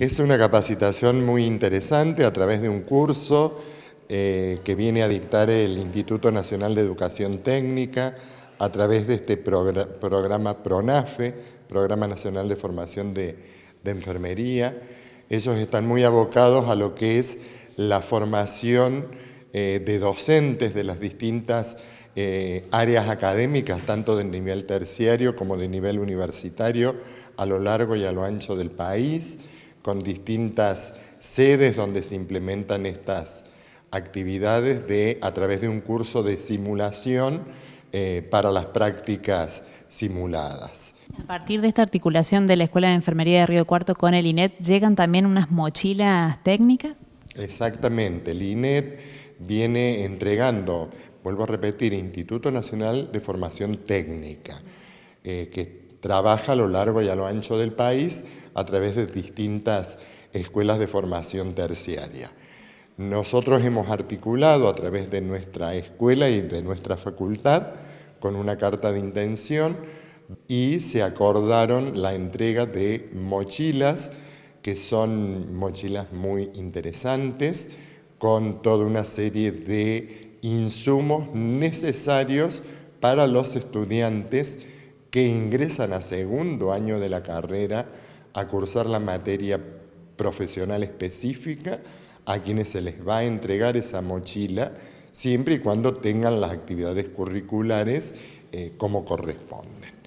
Es una capacitación muy interesante a través de un curso eh, que viene a dictar el Instituto Nacional de Educación Técnica a través de este programa PRONAFE, Programa Nacional de Formación de, Enfermería. Ellos están muy abocados a lo que es la formación eh, de docentes de las distintas eh, áreas académicas, tanto de nivel terciario como de nivel universitario, a lo largo y a lo ancho del país con distintas sedes donde se implementan estas actividades de, a través de un curso de simulación eh, para las prácticas simuladas. A partir de esta articulación de la Escuela de Enfermería de Río Cuarto con el INET, ¿llegan también unas mochilas técnicas? Exactamente, el INET viene entregando, vuelvo a repetir, Instituto Nacional de Formación Técnica, eh, que trabaja a lo largo y a lo ancho del país a través de distintas escuelas de formación terciaria. Nosotros hemos articulado a través de nuestra escuela y de nuestra facultad con una carta de intención y se acordaron la entrega de mochilas, que son mochilas muy interesantes, con toda una serie de insumos necesarios para los estudiantes que ingresan a segundo año de la carrera a cursar la materia profesional específica, a quienes se les va a entregar esa mochila, siempre y cuando tengan las actividades curriculares eh, como corresponden.